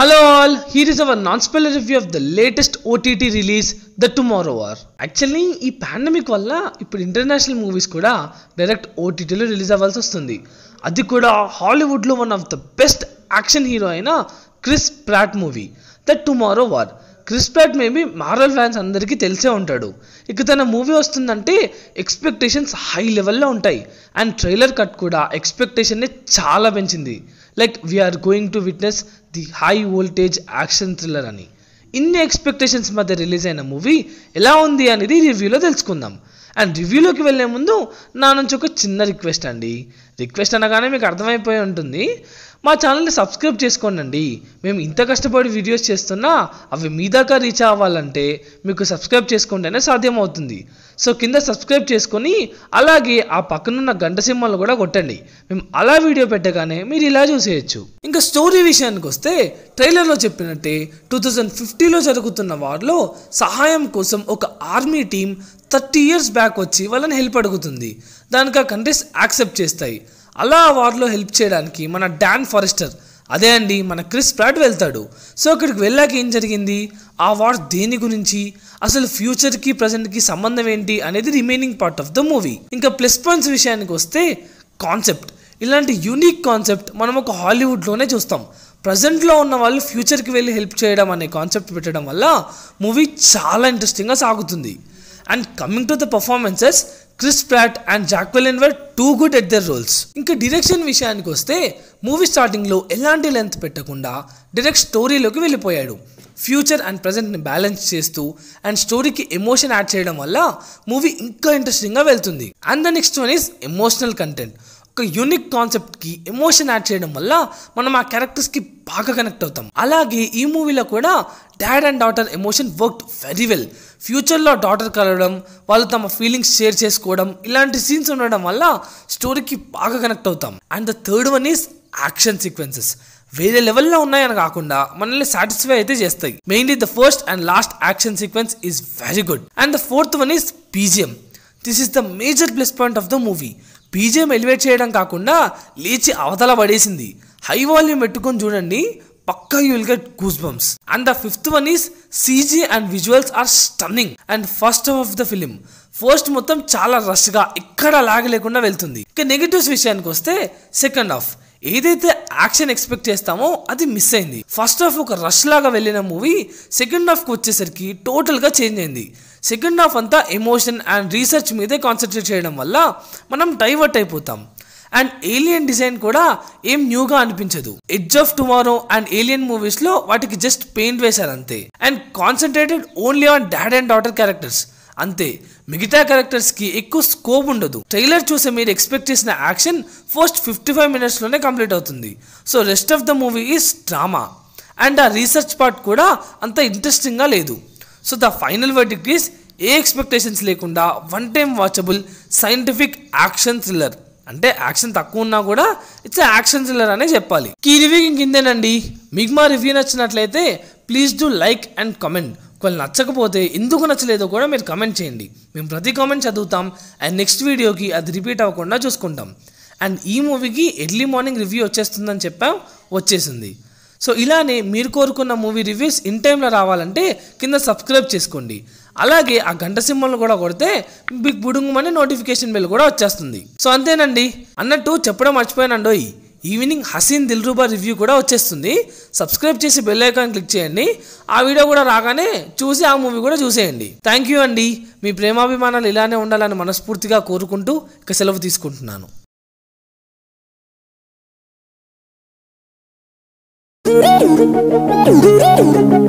Hello all here is our non spell review of the latest OTT release the Tomorrow War actually ఈ pandemic వల్ల ఇప్పుడు international movies కూడా direct ఓటీటీలో release అవ్వాల్సి వస్తుంది అది కూడా హాలీవుడ్లో one of the best action hero అయిన Chris Pratt movie the Tomorrow War Chris Pratt maybe Marvel fans అందరికీ తెలిసే ఉంటాడు ఇక తన మూవీ వస్తుందంటే ఎక్స్పెక్టేషన్స్ హై లెవెల్లో ఉంటాయి అండ్ ట్రైలర్ కట్ కూడా ఎక్స్పెక్టేషన్ని చాలా పెంచింది like we are going to witness the high voltage action thriller అని ఇన్ని ఎక్స్పెక్టేషన్స్ మధ్య రిలీజ్ అయిన మూవీ ఎలా ఉంది అనేది రివ్యూలో తెలుసుకుందాం అండ్ రివ్యూలోకి వెళ్ళే ముందు నా నుంచి ఒక చిన్న రిక్వెస్ట్ అండి రిక్వెస్ట్ అనగానే మీకు అర్థమైపోయి ఉంటుంది మా ఛానల్ని సబ్స్క్రైబ్ చేసుకోండి మేము ఇంత కష్టపడి వీడియోస్ చేస్తున్నా అవి మీ దాకా రీచ్ అవ్వాలంటే మీకు సబ్స్క్రైబ్ చేసుకుంటేనే సాధ్యమవుతుంది సో కింద సబ్స్క్రైబ్ చేసుకొని అలాగే ఆ పక్కనున్న గంట సింహలు కూడా కొట్టండి మేము అలా వీడియో పెట్టగానే మీరు ఇలా చూసేయచ్చు ఇంకా స్టోరీ విషయానికి వస్తే ట్రైలర్లో చెప్పినట్టే టూ థౌజండ్ ఫిఫ్టీలో జరుగుతున్న వార్లో సహాయం కోసం ఒక army team thirty years back వచ్చి వాళ్ళని హెల్ప్ అడుగుతుంది దానికి ఆ కంట్రీస్ యాక్సెప్ట్ చేస్తాయి అలా ఆ వార్లో హెల్ప్ చేయడానికి మన డాన్ ఫారెస్టర్ అదే అండి మన క్రిస్ ప్రాట్ వెళ్తాడు సో అక్కడికి వెళ్ళాక ఏం జరిగింది ఆ వార్ దేని గురించి అసలు ఫ్యూచర్కి ప్రజెంట్కి సంబంధం ఏంటి అనేది remaining part of the movie ఇంకా ప్లస్ పాయింట్స్ విషయానికి వస్తే కాన్సెప్ట్ ఇలాంటి యూనిక్ కాన్సెప్ట్ మనం ఒక హాలీవుడ్లోనే చూస్తాం ప్రజెంట్లో ఉన్న వాళ్ళు ఫ్యూచర్కి వెళ్ళి హెల్ప్ చేయడం అనే కాన్సెప్ట్ పెట్టడం వల్ల మూవీ చాలా ఇంట్రెస్టింగ్గా సాగుతుంది and coming to the performances Chris Pratt and Jacqueline were too good at their roles ఇంకా డిరెక్షన్ విషయానికి వస్తే మూవీ స్టార్టింగ్లో ఎలాంటి లెంత్ పెట్టకుండా డైరెక్ట్ స్టోరీలోకి వెళ్ళిపోయాడు ఫ్యూచర్ అండ్ ప్రజెంట్ని బ్యాలెన్స్ చేస్తూ అండ్ స్టోరీకి ఎమోషన్ యాడ్ చేయడం వల్ల మూవీ ఇంకా ఇంట్రెస్టింగ్గా వెళ్తుంది and the next one is emotional content ఒక యూనిక్ కాన్సెప్ట్కి ఎమోషన్ యాడ్ చేయడం వల్ల మనం ఆ క్యారెక్టర్స్కి బాగా కనెక్ట్ అవుతాం అలాగే ఈ మూవీలో కూడా dad and daughter emotion work very well ఫ్యూచర్లో డాటర్ కలవడం వాళ్ళు తమ ఫీలింగ్స్ షేర్ చేసుకోవడం ఇలాంటి సీన్స్ ఉండడం వల్ల స్టోరీకి బాగా కనెక్ట్ అవుతాం and the third one is action sequences వేరే లెవెల్లో ఉన్నాయని కాకుండా మనల్ని సాటిస్ఫై అయితే చేస్తాయి mainly the first and last action sequence is very good and the fourth one is BGM this is the major plus point of the movie BGM elevate చేయడం కాకుండా లేచి అవతల పడేసింది హై వాల్యూమ్ పెట్టుకొని చూడండి పక్కా you will get goose bumps and the fifth one is CG and visuals are stunning and first of the film first మొత్తం చాలా రష్గా ఎక్కడ లాగలేకుండా వెళ్తుంది ఇక నెగిటివ్స్ విషయానికి వస్తే సెకండ్ హాఫ్ ఏదైతే యాక్షన్ ఎక్స్పెక్ట్ చేస్తామో అది మిస్ అయింది ఫస్ట్ హాఫ్ ఒక రష్ లాగా వెళ్ళిన మూవీ సెకండ్ హాఫ్కి వచ్చేసరికి టోటల్గా చేంజ్ అయింది సెకండ్ హాఫ్ అంతా ఎమోషన్ అండ్ రీసెర్చ్ మీదే కాన్సన్ట్రేట్ చేయడం వల్ల మనం డైవర్ట్ అయిపోతాం అండ్ ఏలియన్ డిజైన్ కూడా ఏం న్యూగా అనిపించదు Edge of Tomorrow and Alien మూవీస్లో వాటికి జస్ట్ పెయింట్ వేశారు అంతే and concentrated only on dad and daughter characters అంతే మిగతా క్యారెక్టర్స్కి ఎక్కువ స్కోప్ ఉండదు ట్రైలర్ చూసే మీరు ఎక్స్పెక్ట్ చేసిన యాక్షన్ ఫస్ట్ ఫిఫ్టీ ఫైవ్ మినిట్స్లోనే కంప్లీట్ అవుతుంది so rest of the movie is drama and ఆ రీసెర్చ్ పార్ట్ కూడా అంత ఇంట్రెస్టింగ్గా లేదు so the final verdict is ఏ ఎక్స్పెక్టేషన్స్ లేకుండా one time watchable scientific action thriller అంటే యాక్షన్ తక్కువ ఉన్నా కూడా ఇట్స్ యాక్షన్ థ్రిల్లర్ అనే చెప్పాలి ఈ రివ్యూ ఇంకేందేనండి మీకు మా రివ్యూ నచ్చినట్లయితే please do like and comment ఒకవేళ నచ్చకపోతే ఎందుకు నచ్చలేదో కూడా మీరు కమెంట్ చేయండి మేము ప్రతి కామెంట్ చదువుతాం అండ్ నెక్స్ట్ వీడియోకి అది రిపీట్ అవ్వకుండా చూసుకుంటాం అండ్ ఈ మూవీకి ఎర్లీ మార్నింగ్ రివ్యూ వచ్చేస్తుందని చెప్పాం వచ్చేసింది సో ఇలానే మీరు కోరుకున్న మూవీ రివ్యూస్ ఇన్ టైంలో రావాలంటే కింద సబ్స్క్రైబ్ చేసుకోండి అలాగే ఆ గంట సింబల్ని కూడా కొడితే బిగ్ అనే నోటిఫికేషన్ బిల్ కూడా వచ్చేస్తుంది సో అంతేనండి అన్నట్టు చెప్పడం మర్చిపోయానండోయ్ ఈవినింగ్ హసీన్ రూబా రివ్యూ కూడా వచ్చేస్తుంది సబ్స్క్రైబ్ చేసి బెల్ ఐకాన్ క్లిక్ చేయండి ఆ వీడియో కూడా రాగానే చూసి ఆ మూవీ కూడా చూసేయండి థ్యాంక్ యూ అండి మీ ప్రేమాభిమానాలు ఇలానే ఉండాలని మనస్ఫూర్తిగా కోరుకుంటూ ఇక సెలవు తీసుకుంటున్నాను Do do do do do do do do.